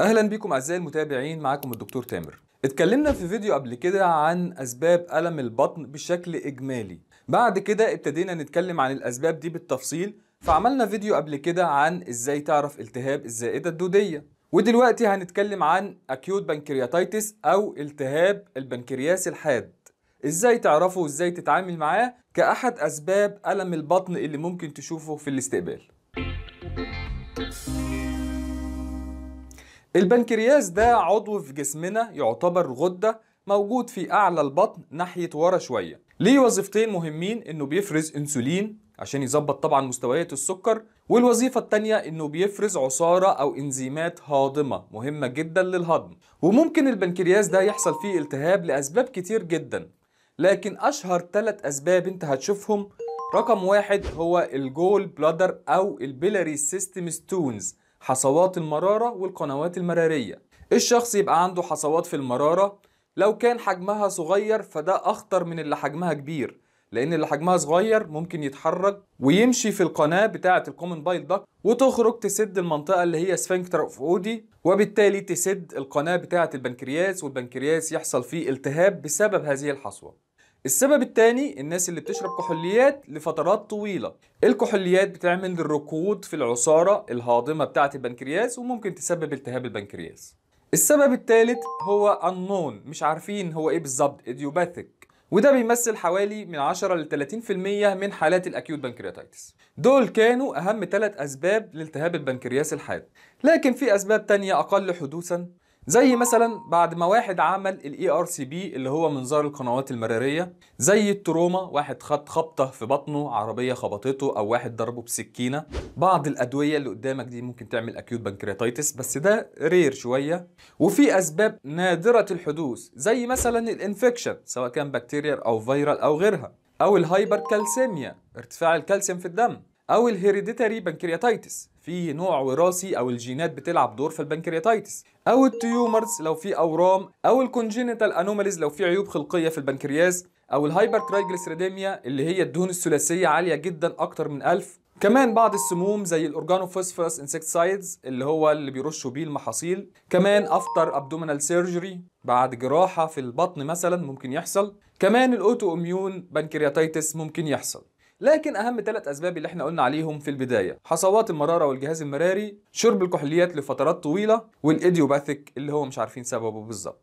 اهلا بيكم اعزائي المتابعين معاكم الدكتور تامر اتكلمنا في فيديو قبل كده عن اسباب الم البطن بشكل اجمالي بعد كده ابتدينا نتكلم عن الاسباب دي بالتفصيل فعملنا فيديو قبل كده عن ازاي تعرف التهاب الزائده الدوديه ودلوقتي هنتكلم عن اكيوت بنكرياتايتس او التهاب البنكرياس الحاد ازاي تعرفه وازاي تتعامل معاه كأحد أسباب ألم البطن اللي ممكن تشوفه في الاستقبال البنكرياس ده عضو في جسمنا يعتبر غدة موجود في أعلى البطن ناحية ورا شوية ليه وظيفتين مهمين إنه بيفرز إنسولين عشان يظبط طبعا مستويات السكر والوظيفة التانية إنه بيفرز عصارة أو إنزيمات هاضمة مهمة جدا للهضم وممكن البنكرياس ده يحصل فيه التهاب لأسباب كتير جدا لكن أشهر ثلاث أسباب أنت هتشوفهم رقم واحد هو الجول بلادر أو البيلاري سيستم ستونز حصوات المرارة والقنوات المرارية الشخص يبقى عنده حصوات في المرارة لو كان حجمها صغير فده أخطر من اللي حجمها كبير لأن اللي حجمها صغير ممكن يتحرك ويمشي في القناة بتاعة الكومن بايل داك وتخرج تسد المنطقة اللي هي سفنكتر اوف اودي وبالتالي تسد القناة بتاعة البنكرياس والبنكرياس يحصل فيه التهاب بسبب هذه الحصوة السبب الثاني الناس اللي بتشرب كحوليات لفترات طويلة الكحوليات بتعمل ركود في العصارة الهاضمة بتاعة البنكرياس وممكن تسبب التهاب البنكرياس السبب الثالث هو النون مش عارفين هو ايه بالظبط ايديوباثيك وده بيمثل حوالي من 10 ل 30% من حالات الاكيوت بنكرياتيتس دول كانوا اهم ثلاث اسباب لالتهاب البنكرياس الحاد لكن في اسباب تانية اقل حدوثا زي مثلا بعد ما واحد عمل الاي ار سي بي اللي هو منظار القنوات المراريه زي التروما واحد خد خبطه في بطنه عربيه خبطته او واحد ضربه بسكينه بعض الادويه اللي قدامك دي ممكن تعمل اكيوت بنكرياتيتس بس ده رير شويه وفي اسباب نادره الحدوث زي مثلا الانفكشن سواء كان بكتيريا او فيرال او غيرها او الهايبر كالسيميا ارتفاع الكالسيوم في الدم او الهيريديتري بنكرياتيتس في نوع وراثي او الجينات بتلعب دور في البنكرياتيتس او التيومرز لو في اورام او الكونجينيتال انوماليز لو في عيوب خلقيه في البنكرياس او الهايبر اللي هي الدهون الثلاثيه عاليه جدا اكتر من 1000 كمان بعض السموم زي الاورجانوفوسفورس انسكتسايدز اللي هو اللي بيرشوا بيه المحاصيل كمان افتر ابدومينال سيرجري بعد جراحه في البطن مثلا ممكن يحصل كمان الاوتو اميون بنكرياتيتس ممكن يحصل لكن اهم ثلاث اسباب اللي احنا قلنا عليهم في البدايه حصوات المراره والجهاز المراري شرب الكحوليات لفترات طويله والايديوباثيك اللي هو مش عارفين سببه بالظبط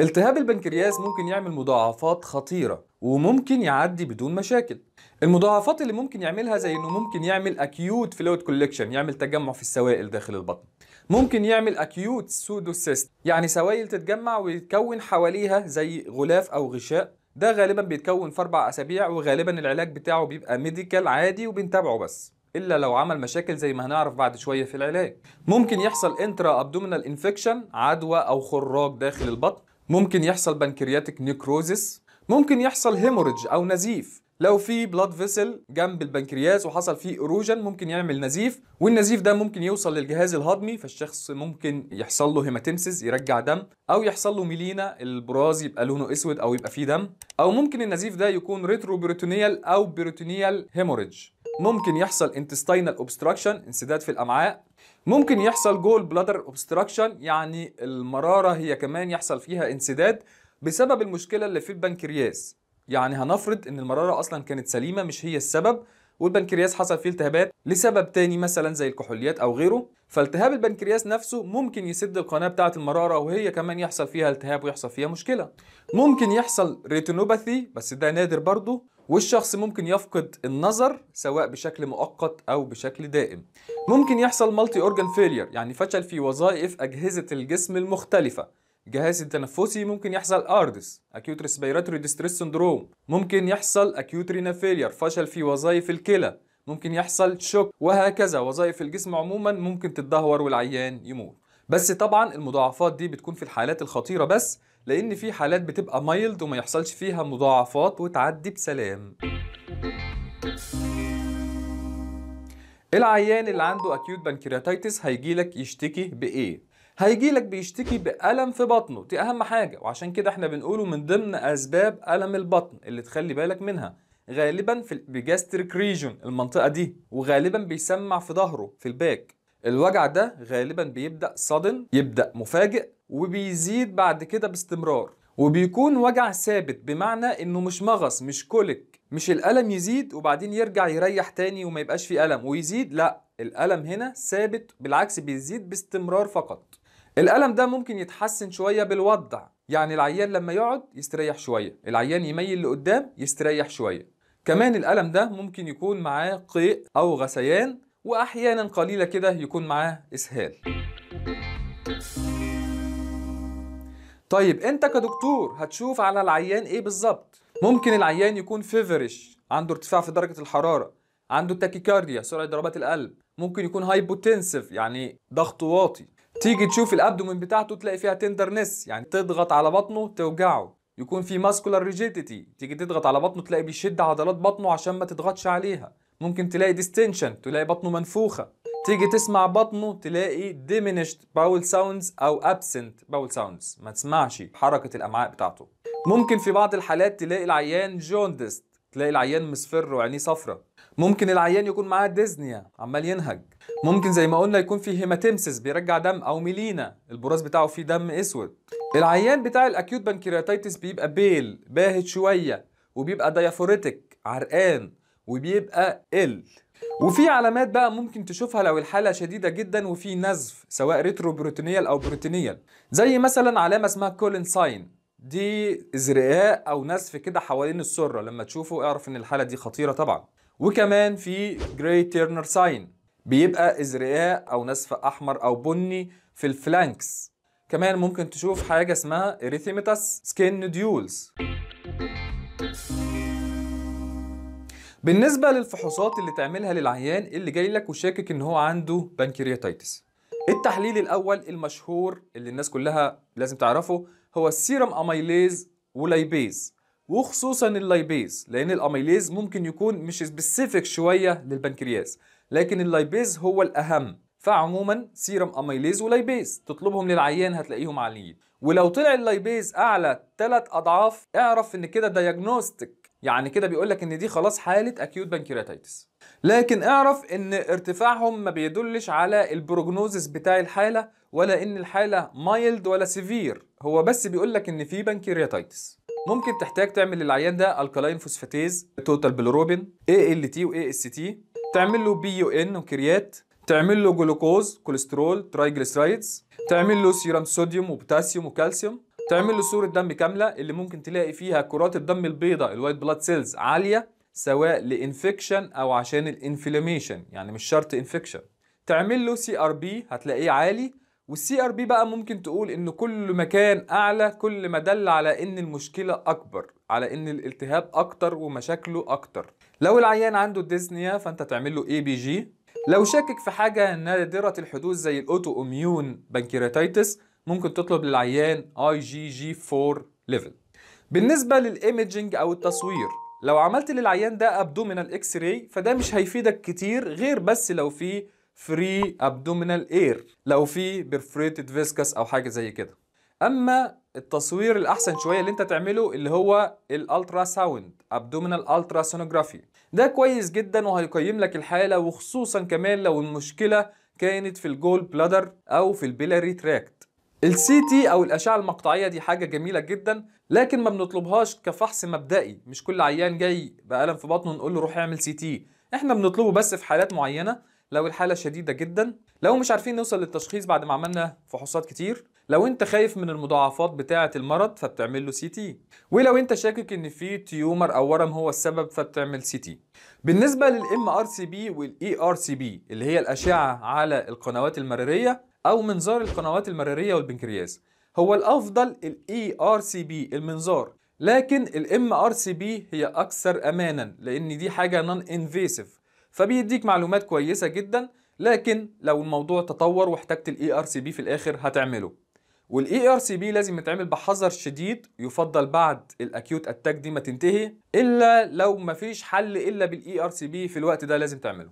التهاب البنكرياس ممكن يعمل مضاعفات خطيرة وممكن يعدي بدون مشاكل المضاعفات اللي ممكن يعملها زي انه ممكن يعمل اكيوت فلويد كولكشن يعمل تجمع في السوائل داخل البطن ممكن يعمل اكيوت سودوسيست يعني سوائل تتجمع ويتكون حواليها زي غلاف او غشاء ده غالبا بيتكون في اربع اسابيع وغالبا العلاج بتاعه بيبقى ميديكال عادي وبنتابعه بس الا لو عمل مشاكل زي ما هنعرف بعد شويه في العلاج ممكن يحصل انترا ابدومينال انفكشن عدوى او خراج داخل البطن ممكن يحصل بنكرياتيك نيكروزيس ممكن يحصل هيموريدج او نزيف لو في بلاد فيسل جنب البنكرياس وحصل فيه اروجن ممكن يعمل نزيف والنزيف ده ممكن يوصل للجهاز الهضمي فالشخص ممكن يحصل له هيماتيمسيس يرجع دم او يحصل له ميلينا البراز يبقى لونه اسود او يبقى فيه دم او ممكن النزيف ده يكون ريترو بيروتونيال او بيروتونيال هيموريدج ممكن يحصل انتستينال اوبستراكشن انسداد في الامعاء ممكن يحصل جول بلادر اوبستراكشن يعني المراره هي كمان يحصل فيها انسداد بسبب المشكله اللي في البنكرياس يعني هنفرض ان المراره اصلا كانت سليمه مش هي السبب والبنكرياس حصل فيه التهابات لسبب تاني مثلا زي الكحوليات او غيره فالتهاب البنكرياس نفسه ممكن يسد القناه بتاعه المراره وهي كمان يحصل فيها التهاب ويحصل فيها مشكله ممكن يحصل ريتينوباثي بس ده نادر برضه والشخص ممكن يفقد النظر سواء بشكل مؤقت او بشكل دائم ممكن يحصل مالتي اورجان فيلير يعني فشل في وظائف اجهزه الجسم المختلفه جهاز التنفسي ممكن يحصل اردس اكيوت ريسبيراتوري ديستريس سندروم ممكن يحصل اكيوت رينا فيلير فشل في وظائف الكلى ممكن يحصل شوك وهكذا وظائف الجسم عموما ممكن تتدهور والعيان يموت بس طبعا المضاعفات دي بتكون في الحالات الخطيره بس لان في حالات بتبقى مايلد وما يحصلش فيها مضاعفات وتعدي بسلام العيان اللي عنده اكيوت بنكرياتيتس هيجيلك يشتكي بايه هيجي لك بيشتكي بألم في بطنه دي أهم حاجة وعشان كده احنا بنقوله من ضمن أسباب ألم البطن اللي تخلي بالك منها غالبا في البيجاستريك ريجون المنطقة دي وغالبا بيسمع في ظهره في الباك الوجع ده غالبا بيبدأ صدن يبدأ مفاجئ وبيزيد بعد كده باستمرار وبيكون وجع ثابت بمعنى انه مش مغص مش كوليك مش الألم يزيد وبعدين يرجع يريح تاني وما يبقاش فيه ألم ويزيد لا الألم هنا ثابت بالعكس بيزيد باستمرار فقط الألم ده ممكن يتحسن شوية بالوضع يعني العيان لما يقعد يستريح شوية العيان يميل لقدام يستريح شوية كمان الألم ده ممكن يكون معاه قيء أو غثيان وأحيانا قليلة كده يكون معاه إسهال طيب انت كدكتور هتشوف على العيان ايه بالظبط ممكن العيان يكون فيفرش عنده ارتفاع في درجه الحراره عنده تاكيكارديا سرعه ضربات القلب ممكن يكون هايبوتنسيف يعني ضغط واطي تيجي تشوف الابدومين بتاعته تلاقي فيها تندرنس يعني تضغط على بطنه توجعه يكون في ماسكولار ريجيديتي تيجي تضغط على بطنه تلاقي بيشد عضلات بطنه عشان ما تضغطش عليها ممكن تلاقي ديستنشن تلاقي بطنه منفوخه تيجي تسمع بطنه تلاقي diminished باول ساوندز او absent باول ساوندز ما تسمعش حركه الامعاء بتاعته ممكن في بعض الحالات تلاقي العيان جوندست تلاقي العيان مصفر وعينيه صفرة ممكن العيان يكون معاه ديزنيا عمال ينهج ممكن زي ما قلنا يكون فيه هيماتيمسيس بيرجع دم او ميلينا البراز بتاعه فيه دم اسود العيان بتاع الاكيوت بنكرياتيتس بيبقى بيل باهت شويه وبيبقى ديافوريتك عرقان وبيبقى ال وفي علامات بقى ممكن تشوفها لو الحاله شديده جدا وفي نزف سواء ريترو بروتينيال او بروتينيال زي مثلا علامه اسمها كولين ساين دي ازرقاء او نزف كده حوالين السره لما تشوفه اعرف ان الحاله دي خطيره طبعا وكمان في جراي تيرنر ساين بيبقى ازرقاء او نسف احمر او بني في الفلانكس كمان ممكن تشوف حاجه اسمها اريثيميتاس سكين نوديولز بالنسبه للفحوصات اللي تعملها للعيان اللي جاي لك وشاكك ان هو عنده بنكرياتيتس التحليل الاول المشهور اللي الناس كلها لازم تعرفه هو السيرم اميليز ولايبيز وخصوصا اللايبيز لان الاميليز ممكن يكون مش سبيسيفيك شويه للبنكرياس لكن اللايبيز هو الاهم فعموما سيرم اميليز ولايبيز تطلبهم للعيان هتلاقيهم عاليين ولو طلع اللايبيز اعلى 3 اضعاف اعرف ان كده دايجنوستيك يعني كده بيقول لك ان دي خلاص حاله اكيوت بنكرياتيتس لكن اعرف ان ارتفاعهم ما بيدلش على البروجنوزس بتاع الحاله ولا ان الحاله مايلد ولا سيفير هو بس بيقول لك ان في بنكرياتيتس ممكن تحتاج تعمل للعيان ده الكالاين فوسفاتيز توتال بيلروبين اي ال تي واي اس تي تعمل له بي يو ان وكريات تعمل له جلوكوز كوليسترول ترايجليسرايدز تعمل له سيرام صوديوم وبوتاسيوم وكالسيوم تعمل له صوره دم كامله اللي ممكن تلاقي فيها كرات الدم البيضاء الوايت بلاد سيلز عاليه سواء لانفكشن او عشان الانفلاميشن يعني مش شرط انفكشن تعمل له سي ار بي هتلاقيه عالي والسي ار بي بقى ممكن تقول ان كل ما كان اعلى كل ما دل على ان المشكله اكبر على ان الالتهاب اكتر ومشاكله اكتر لو العيان عنده ديزنيا فانت تعمل له اي بي جي لو شاكك في حاجه نادره الحدوث زي الاوتو اميون بنكيراتيتس ممكن تطلب للعيان اي جي جي 4 ليفل بالنسبه للايمجنج او التصوير لو عملت للعيان ده ابدومينال اكس راي فده مش هيفيدك كتير غير بس لو في فري ابدومينال اير لو في برفريتد فيسكس او حاجه زي كده اما التصوير الاحسن شويه اللي انت تعمله اللي هو الالترا ساوند ابدومينال الترا سونوجرافي ده كويس جدا وهيقيم لك الحاله وخصوصا كمان لو المشكله كانت في الجول بلادر او في البيلاري تراكت السي تي او الاشعه المقطعيه دي حاجه جميله جدا لكن ما بنطلبهاش كفحص مبدئي مش كل عيان جاي بقلم في بطنه نقول له روح اعمل سي تي احنا بنطلبه بس في حالات معينه لو الحالة شديدة جدا لو مش عارفين نوصل للتشخيص بعد ما عملنا فحوصات كتير لو انت خايف من المضاعفات بتاعة المرض فبتعمل له سي تي ولو انت شاكك ان في تيومر او ورم هو السبب فبتعمل سي تي بالنسبة للام ار سي بي والاي ار سي بي اللي هي الاشعة على القنوات المرارية او منظار القنوات المرارية والبنكرياس هو الافضل الاي ار سي بي المنظار لكن الام ار سي بي هي اكثر امانا لان دي حاجه نون انفيسيف فبيديك معلومات كويسه جدا لكن لو الموضوع تطور واحتجت الاي ار سي بي في الاخر هتعمله والاي ار e سي بي لازم يتعمل بحذر شديد يفضل بعد الاكيوت اتاك دي ما تنتهي الا لو مفيش حل الا بالاي ار e سي بي في الوقت ده لازم تعمله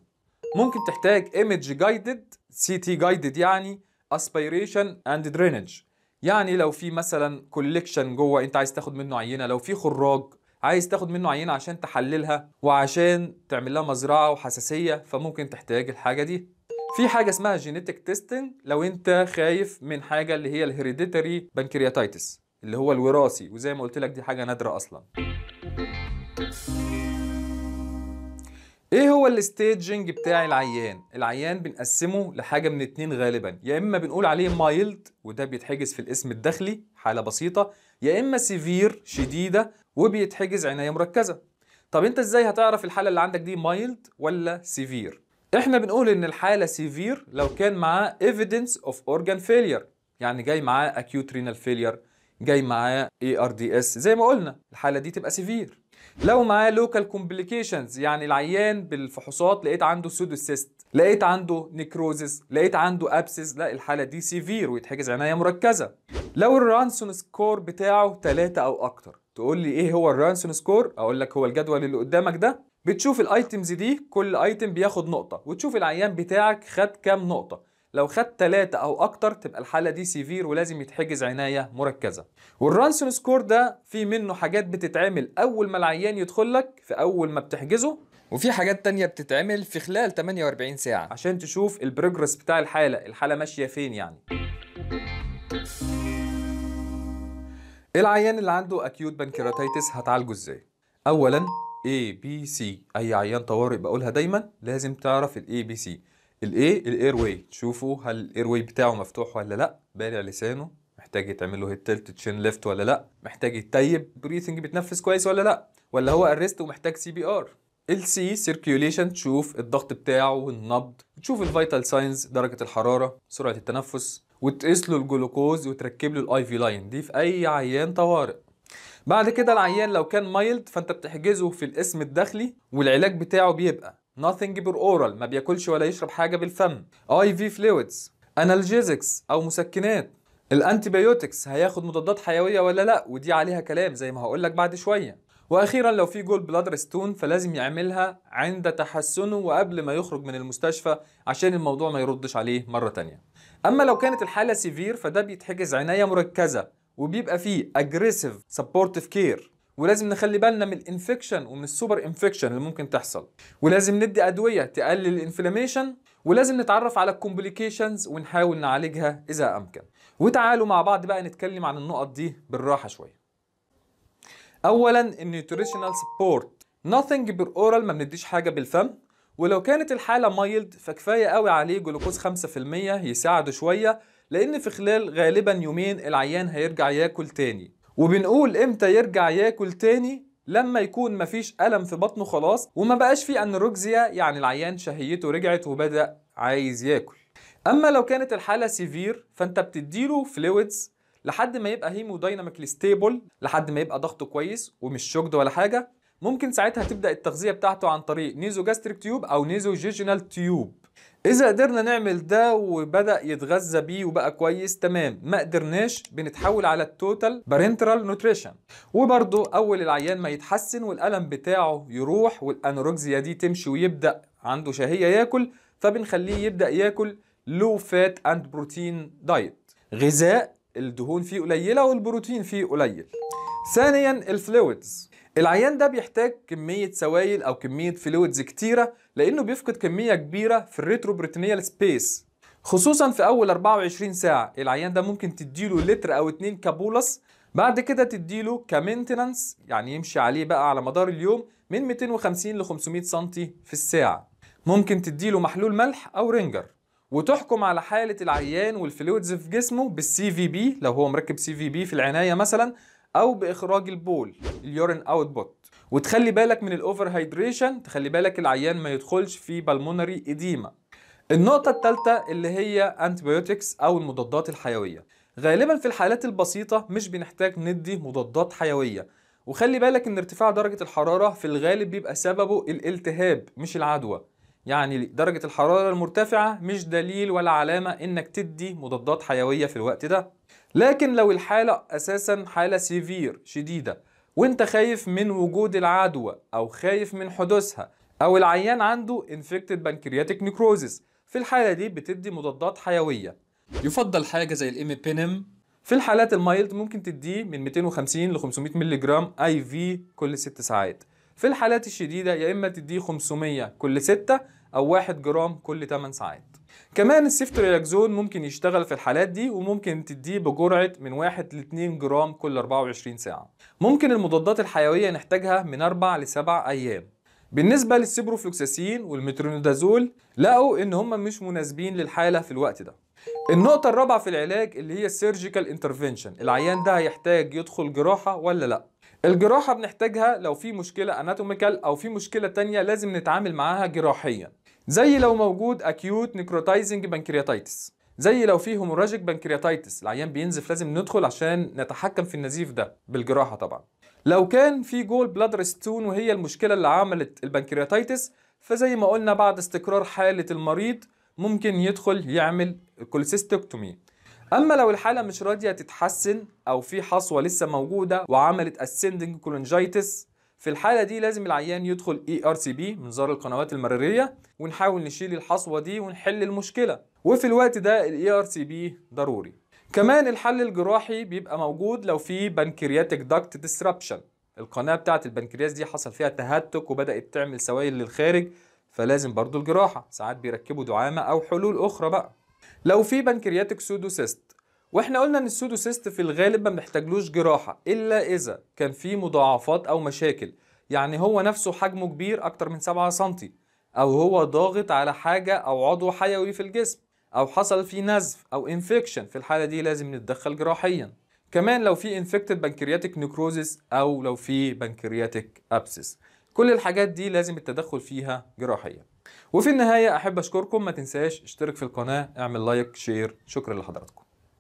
ممكن تحتاج ايمج جايدد سي تي جايدد يعني اسبيريشن اند درينج يعني لو في مثلا كوليكشن جوه انت عايز تاخد منه عينه لو في خراج عايز تاخد منه عينه عشان تحللها وعشان تعمل لها مزرعه وحساسيه فممكن تحتاج الحاجه دي في حاجه اسمها جينيتك تيستنج لو انت خايف من حاجه اللي هي الهيريديتري بنكرياتايتس اللي هو الوراثي وزي ما قلت لك دي حاجه نادره اصلا ايه هو الستيجنج بتاع العيان العيان بنقسمه لحاجه من اتنين غالبا يا اما بنقول عليه مايلد وده بيتحجز في الاسم الداخلي حاله بسيطه يا اما سيفير شديده وبيتحجز عنايه مركزه طب انت ازاي هتعرف الحاله اللي عندك دي مايلد ولا سيفير احنا بنقول ان الحاله سيفير لو كان معاه evidence of organ failure يعني جاي معاه acute renal failure جاي معاه ARDS زي ما قلنا الحاله دي تبقى سيفير لو معاه local complications يعني العيان بالفحوصات لقيت عنده pseudocyst لقيت عنده necrosis لقيت عنده abscess لا الحاله دي سيفير ويتحجز عنايه مركزه لو الرانسون سكور بتاعه 3 او اكتر تقول لي ايه هو الرانسون سكور اقول لك هو الجدول اللي قدامك ده بتشوف الايتمز دي كل ايتم بياخد نقطه وتشوف العيان بتاعك خد كام نقطه لو خد ثلاثة أو أكتر تبقى الحالة دي سيفير ولازم يتحجز عناية مركزة. والرانسون سكور ده في منه حاجات بتتعمل أول ما العيان يدخل لك في أول ما بتحجزه وفي حاجات تانية بتتعمل في خلال 48 ساعة عشان تشوف البروجرس بتاع الحالة الحالة ماشية فين يعني إيه العيان اللي عنده اكيوت بنكرياتيتس هتعالجه ازاي اولا A B C اي عيان طوارئ بقولها دايما لازم تعرف ال A B C ال A الاير واي تشوفوا هل الاير واي بتاعه مفتوح ولا لا بارع لسانه محتاج يتعمل له هيد تلت تشين ليفت ولا لا محتاج يتيب بريثنج بيتنفس كويس ولا لا ولا هو ارست ومحتاج سي بي ار السي سيركيوليشن تشوف الضغط بتاعه والنبض تشوف الفيتال ساينز درجه الحراره سرعه التنفس وتقيس له الجلوكوز وتركب له الاي في لاين دي في اي عيان طوارئ بعد كده العيان لو كان مايلد فانت بتحجزه في القسم الداخلي والعلاج بتاعه بيبقى nothing بير oral ما بياكلش ولا يشرب حاجه بالفم اي في فلويدز انالجيزكس او مسكنات الانتيبيوتكس هياخد مضادات حيويه ولا لا ودي عليها كلام زي ما هقول لك بعد شويه واخيرا لو في جول بلادر ستون فلازم يعملها عند تحسنه وقبل ما يخرج من المستشفى عشان الموضوع ما يردش عليه مره تانيه اما لو كانت الحاله سيفير فده بيتحجز عنايه مركزه وبيبقى فيه اجريسيف سبورتيف كير ولازم نخلي بالنا من الانفكشن ومن السوبر انفكشن اللي ممكن تحصل ولازم ندي ادويه تقلل الانفلاميشن ولازم نتعرف على الكومبليكيشنز ونحاول نعالجها اذا امكن وتعالوا مع بعض بقى نتكلم عن النقط دي بالراحه شويه اولا النيوتريشنال سبورت nothing بالاورال اورال ما بنديش حاجه بالفم ولو كانت الحالة مايلد فكفاية قوي عليه جلوكوز 5% يساعده شوية لأن في خلال غالبا يومين العيان هيرجع ياكل تاني وبنقول امتى يرجع ياكل تاني لما يكون مفيش ألم في بطنه خلاص وما بقاش فيه أنروكزيا يعني العيان شهيته رجعت وبدأ عايز ياكل أما لو كانت الحالة سيفير فأنت بتديله فلويدز لحد ما يبقى هيمودايناميكلي ستيبل لحد ما يبقى ضغطه كويس ومش شوكد ولا حاجه ممكن ساعتها تبدا التغذيه بتاعته عن طريق نيزو جاستريك تيوب او نيزو جيجينال تيوب اذا قدرنا نعمل ده وبدا يتغذى بيه وبقى كويس تمام ما قدرناش بنتحول على التوتال بارنترال نوتريشن وبرده اول العيان ما يتحسن والالم بتاعه يروح والانوركسيا دي تمشي ويبدا عنده شهيه ياكل فبنخليه يبدا ياكل لو فات اند بروتين دايت غذاء الدهون فيه قليله والبروتين فيه قليل ثانيا الفلويدز العيان ده بيحتاج كمية سوائل أو كمية فلويدز كتيرة لأنه بيفقد كمية كبيرة في الريتروبريتونيال سبيس خصوصا في أول 24 ساعة العيان ده ممكن تديله لتر أو اتنين كابولس بعد كده تديله كمينتنانس يعني يمشي عليه بقى على مدار اليوم من 250 ل 500 سم في الساعة ممكن تديله محلول ملح أو رينجر وتحكم على حالة العيان والفلويدز في جسمه بالسي في بي لو هو مركب سي في بي في العناية مثلا او باخراج البول اليورين اوتبوت وتخلي بالك من الاوفر هايدريشن تخلي بالك العيان ما يدخلش في بالمونري اديما النقطه الثالثه اللي هي انتبيوتكس او المضادات الحيويه غالبا في الحالات البسيطه مش بنحتاج ندي مضادات حيويه وخلي بالك ان ارتفاع درجه الحراره في الغالب بيبقى سببه الالتهاب مش العدوى يعني درجة الحرارة المرتفعة مش دليل ولا علامة إنك تدي مضادات حيوية في الوقت ده لكن لو الحالة أساسا حالة سيفير شديدة وانت خايف من وجود العدوى أو خايف من حدوثها أو العيان عنده انفكتد بانكرياتيك نيكروزيس في الحالة دي بتدي مضادات حيوية يفضل حاجة زي بينم في الحالات المايلد ممكن تديه من 250 ل 500 مللي جرام اي في كل 6 ساعات في الحالات الشديدة يا إما تديه 500 كل 6 أو 1 جرام كل 8 ساعات كمان السيفتريلاكزون ممكن يشتغل في الحالات دي وممكن تديه بجرعة من 1 ل 2 جرام كل 24 ساعة ممكن المضادات الحيوية نحتاجها من 4 ل 7 أيام بالنسبة للسيبروفلوكساسين والمترونيدازول لقوا إن هم مش مناسبين للحالة في الوقت ده النقطة الرابعة في العلاج اللي هي السيرجيكال انترفنشن العيان ده هيحتاج يدخل جراحة ولا لأ الجراحة بنحتاجها لو في مشكلة اناتوميكال او في مشكلة تانية لازم نتعامل معاها جراحيا زي لو موجود اكيوت نيكروتايزنج بنكرياتايتس زي لو في هيموراجيك بنكرياتايتس العيان بينزف لازم ندخل عشان نتحكم في النزيف ده بالجراحة طبعا لو كان في جول بلاد ريستون وهي المشكلة اللي عملت البنكرياتايتس فزي ما قلنا بعد استقرار حالة المريض ممكن يدخل يعمل كولسيستوكتومي اما لو الحاله مش راضيه تتحسن او في حصوه لسه موجوده وعملت اسندنج كولونجايتس في الحالة دي لازم العيان يدخل اي ار سي بي منظار القنوات المريرية ونحاول نشيل الحصوة دي ونحل المشكلة وفي الوقت ده الاي ار سي بي ضروري كمان الحل الجراحي بيبقى موجود لو في بنكرياتيك داكت ديسربشن القناة بتاعة البنكرياس دي حصل فيها تهتك وبدأت تعمل سوائل للخارج فلازم برضو الجراحة ساعات بيركبوا دعامة أو حلول أخرى بقى لو في بنكرياتيك سودوسيست واحنا قلنا ان السودوسيست في الغالب ما بنحتاجلوش جراحه الا اذا كان في مضاعفات او مشاكل يعني هو نفسه حجمه كبير اكتر من 7 سم او هو ضاغط على حاجه او عضو حيوي في الجسم او حصل فيه نزف او انفكشن في الحاله دي لازم نتدخل جراحيا كمان لو في انفكتد بنكرياتيك نيكروزيس او لو في بنكرياتيك ابسس كل الحاجات دي لازم التدخل فيها جراحيا وفي النهايه احب اشكركم ما تنساش اشترك في القناه اعمل لايك شير شكرا لحضراتكم